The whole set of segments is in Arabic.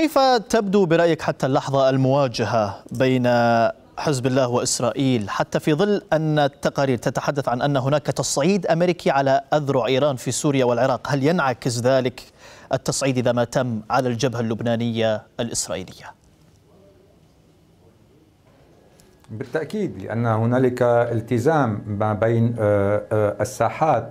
كيف تبدو برأيك حتى اللحظة المواجهة بين حزب الله وإسرائيل حتى في ظل أن التقارير تتحدث عن أن هناك تصعيد أمريكي على أذرع إيران في سوريا والعراق هل ينعكس ذلك التصعيد إذا ما تم على الجبهة اللبنانية الإسرائيلية؟ بالتاكيد لان هنالك التزام ما بين آه، آه، الساحات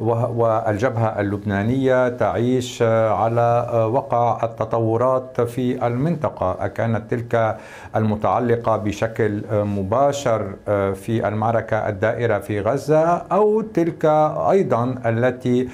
والجبهه آه، اللبنانيه تعيش على وقع التطورات في المنطقه كانت تلك المتعلقه بشكل مباشر في المعركه الدائره في غزه او تلك ايضا التي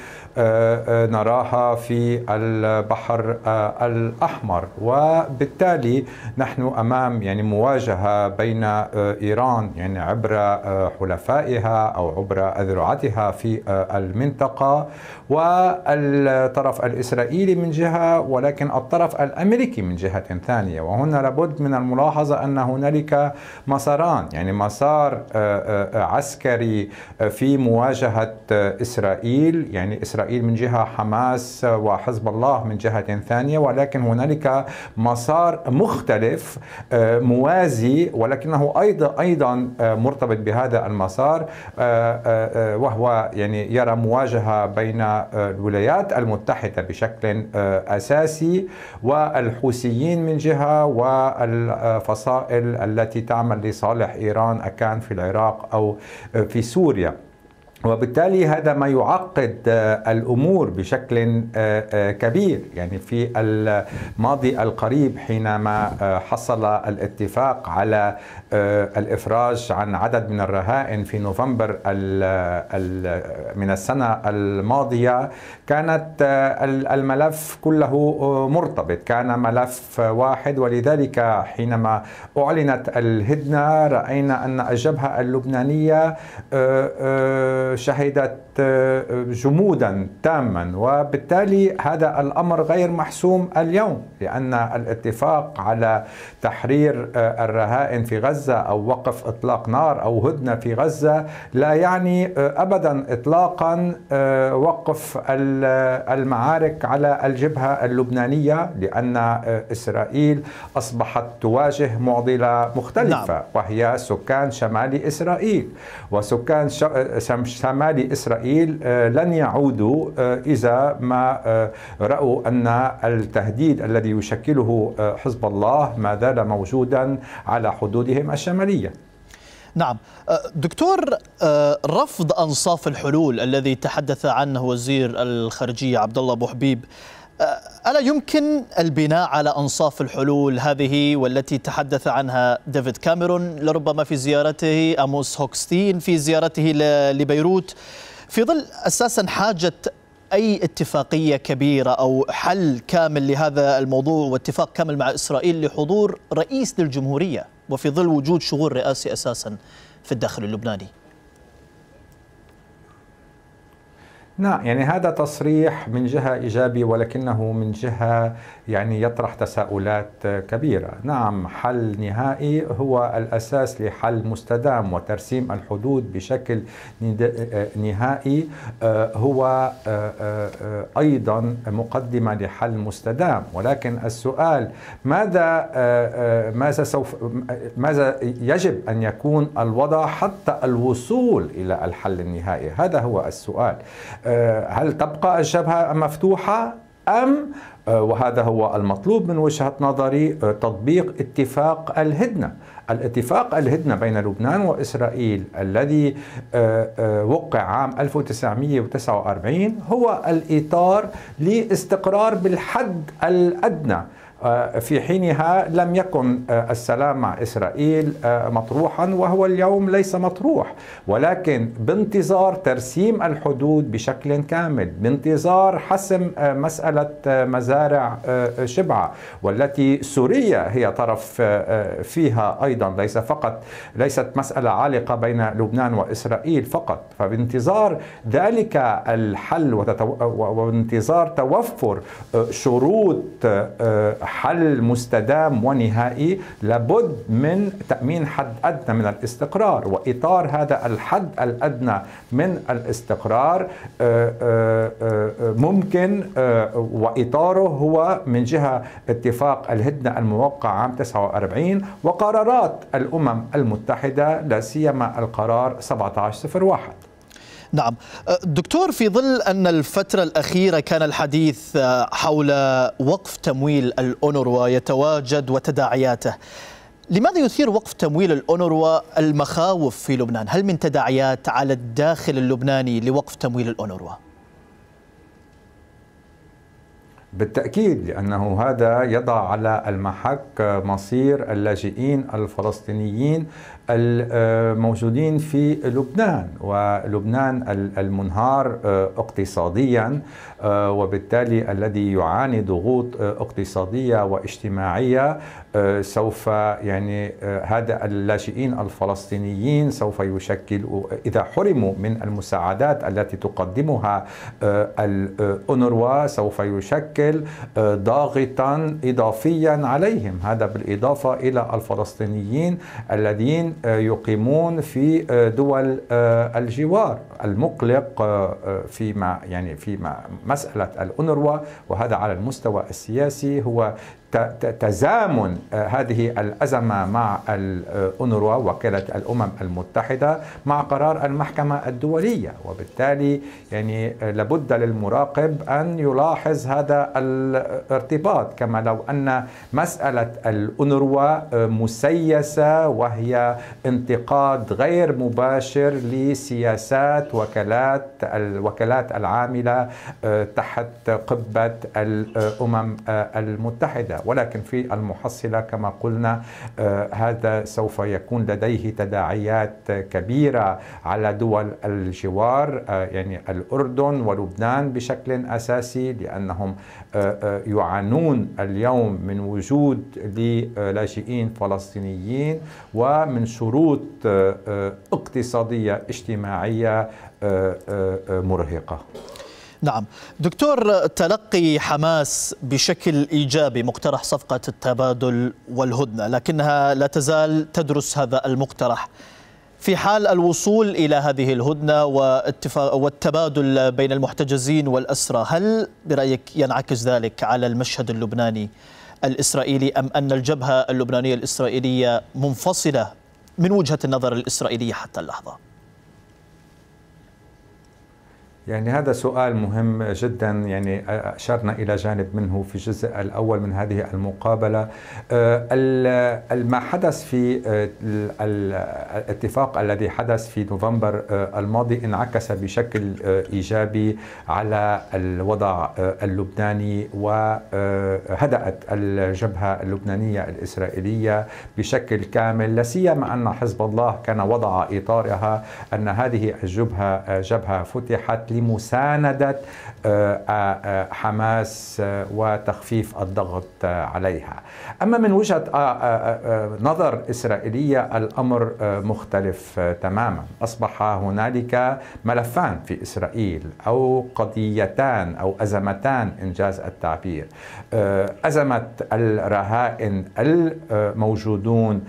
نراها في البحر الاحمر وبالتالي نحن امام يعني مواجهه المواجهة بين آه، إيران يعني عبر آه، حلفائها أو عبر أذرعتها في آه، المنطقة والطرف الإسرائيلي من جهة ولكن الطرف الأمريكي من جهة ثانية وهنا لابد من الملاحظة أن هنالك مساران يعني مسار عسكري في مواجهة إسرائيل يعني إسرائيل من جهة حماس وحزب الله من جهة ثانية ولكن هنالك مسار مختلف موازي هزي ولكنه ايضا ايضا آه، مرتبط بهذا المسار آه، آه، وهو يعني يرى مواجهه بين الولايات المتحده بشكل اساسي والحوثيين من جهه والفصائل التي تعمل لصالح ايران اكان في العراق او في سوريا وبالتالي هذا ما يعقد آه، الامور بشكل آه، آه، كبير يعني في الماضي القريب حينما حصل الاتفاق على الافراج عن عدد من الرهائن في نوفمبر من السنه الماضيه كانت الملف كله مرتبط كان ملف واحد ولذلك حينما اعلنت الهدنه راينا ان الجبهه اللبنانيه شهدت آه، جمودا تاما وبالتالي هذا الامر غير محسوم اليوم لان الاتفاق على تحرير آه، الرهائن في غزه او وقف اطلاق نار او هدنه في غزه لا يعني آه، ابدا اطلاقا وقف المعارك على الجبهه اللبنانيه لان اسرائيل اصبحت تواجه معضله مختلفه نعم. وهي سكان شمال اسرائيل وسكان ش... شمال إسرائيل آه، لن يعودوا آه، إذا ما آه، رأوا أن التهديد الذي يشكله حزب الله ما زال موجودا على حدودهم الشماليه نعم دكتور رفض انصاف الحلول الذي تحدث عنه وزير الخارجيه عبد الله ابو حبيب ألا يمكن البناء على أنصاف الحلول هذه والتي تحدث عنها ديفيد كاميرون لربما في زيارته أموس هوكستين في زيارته لبيروت في ظل أساسا حاجة أي اتفاقية كبيرة أو حل كامل لهذا الموضوع واتفاق كامل مع إسرائيل لحضور رئيس للجمهورية وفي ظل وجود شغور رئاسي أساسا في الداخل اللبناني نعم يعني هذا تصريح من جهة إيجابي ولكنه من جهة يعني يطرح تساؤلات كبيرة نعم حل نهائي هو الأساس لحل مستدام وترسيم الحدود بشكل نهائي آه، هو آه، آه، أيضا مقدمة لحل مستدام ولكن السؤال ماذا ماذا سوف ماذا يجب أن يكون الوضع حتى الوصول إلى الحل النهائي هذا هو السؤال آه، هل تبقى الجبهة مفتوحة أم آه، وهذا هو المطلوب من وجهة نظري آه، تطبيق اتفاق الهدنة الاتفاق الهدنة بين لبنان وإسرائيل الذي وقع عام 1949 هو الإطار لاستقرار بالحد الأدنى آه، في حينها لم يكن آه، السلام مع اسرائيل آه، مطروحا وهو اليوم ليس مطروح ولكن بانتظار ترسيم الحدود بشكل كامل بانتظار حسم مساله مزارع شبعه والتي سوريا هي طرف فيها ايضا ليس فقط ليست مساله عالقه بين لبنان واسرائيل فقط فبانتظار ذلك الحل وانتظار توفر شروط حل مستدام ونهائي لابد من تامين حد ادنى من الاستقرار واطار هذا الحد الادنى من الاستقرار آه، آه، آه، ممكن واطاره هو من جهه اتفاق الهدنه الموقع عام 49 وقرارات الامم المتحده لا سيما القرار 1701 نعم أه، دكتور في ظل أن الفترة الأخيرة كان الحديث أه، حول وقف تمويل الأونروا يتواجد وتداعياته لماذا يثير وقف تمويل الأونروا المخاوف في لبنان؟ هل من تداعيات على الداخل اللبناني لوقف تمويل الأونروا؟ بالتأكيد لأنه هذا يضع على المحك مصير اللاجئين الفلسطينيين الموجودين في لبنان ولبنان المنهار آه، اقتصاديا آه، وبالتالي الذي يعاني ضغوط آه، اقتصاديه واجتماعيه سوف يعني هذا اللاجئين الفلسطينيين سوف يشكل اذا حرموا من المساعدات التي تقدمها الأونروا سوف يشكل ضاغطا اضافيا عليهم هذا بالاضافه الى الفلسطينيين الذين يقيمون في آه، دول آه، الجوار المقلق آه، في يعني في مسألة الأونروا وهذا على المستوى السياسي هو تزامن آه، هذه الأزمة مع الأونروا وكالة الأمم المتحدة مع قرار المحكمة الدولية وبالتالي يعني آه، لابد للمراقب أن يلاحظ هذا الارتباط كما لو أن مسألة الأونروا آه، مسيسة وهي انتقاد غير مباشر لسياسات وكالات الوكالات العاملة تحت قبة الأمم المتحدة ولكن في المحصلة كما قلنا آه، هذا سوف يكون لديه تداعيات كبيرة على دول الجوار آه، يعني الأردن ولبنان بشكل أساسي لأنهم آه، يعانون اليوم من وجود للاجئين فلسطينيين ومن شروط اقتصادية اجتماعية مرهقة نعم دكتور تلقي حماس بشكل إيجابي مقترح صفقة التبادل والهدنة لكنها لا تزال تدرس هذا المقترح في حال الوصول إلى هذه الهدنة والتبادل بين المحتجزين والأسرى هل برأيك ينعكس ذلك على المشهد اللبناني الإسرائيلي أم أن الجبهة اللبنانية الإسرائيلية منفصلة من وجهة النظر الإسرائيلية حتى اللحظة؟ يعني هذا سؤال مهم جدا يعني أشرنا إلى جانب منه في الجزء الأول من هذه المقابلة آه، ما حدث في آه، الاتفاق الذي حدث في نوفمبر آه، الماضي انعكس بشكل إيجابي على الوضع اللبناني وهدأت الجبهة اللبنانية الإسرائيلية بشكل كامل لا سيما أن حزب الله كان وضع إطارها أن هذه الجبهة جبهة فتحت لمساندة آه، آه، حماس آه، وتخفيف الضغط عليها أما من وجهة نظر إسرائيلية الأمر مختلف تماما أصبح هنالك ملفان في إسرائيل أو قضيتان أو أزمتان إنجاز التعبير أزمة الرهائن الموجودون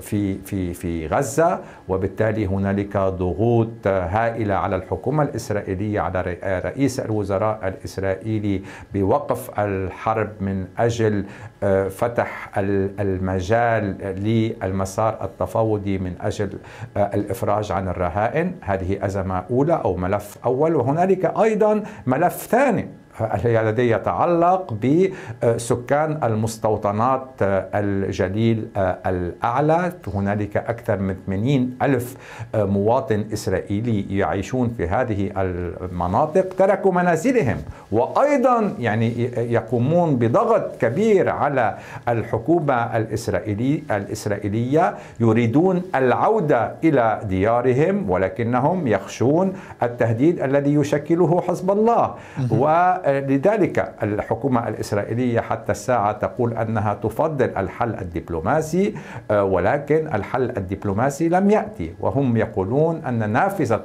في في في غزة وبالتالي هنالك ضغوط هائلة على الحكومة الإسرائيلية على رئيس الوزراء الإسرائيلي بوقف الحرب من أجل آه، فتح المجال للمسار التفاوضي من أجل آه، الإفراج عن الرهائن هذه أزمة أولى أو ملف أول وهنالك أيضا ملف ثاني الذي يتعلق بسكان المستوطنات الجليل آه، الأعلى هنالك أكثر من 80 ألف آه، مواطن إسرائيلي يعيشون في هذه المناطق تركوا منازلهم وايضا يعني يقومون بضغط كبير على الحكومه الاسرائيلي الاسرائيليه يريدون العوده الى ديارهم ولكنهم يخشون التهديد الذي يشكله حزب الله ولذلك الحكومه الاسرائيليه حتى الساعه تقول انها تفضل الحل الدبلوماسي آه، ولكن الحل الدبلوماسي لم ياتي وهم يقولون ان نافذه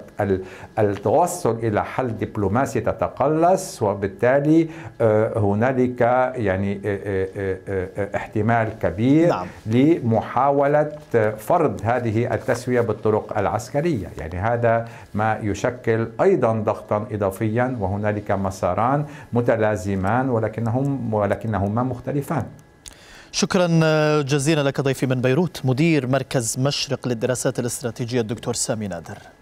التوصل الى حل دبلوماسي تتقلص وبالتالي آه، هنالك يعني آه، آه، احتمال كبير نعم. لمحاولة فرض هذه التسوية بالطرق العسكرية يعني هذا ما يشكل أيضا ضغطا إضافيا وهنالك مساران متلازمان ولكنهم ولكنهما مختلفان شكرا جزيلا لك ضيفي من بيروت مدير مركز مشرق للدراسات الاستراتيجية الدكتور سامي نادر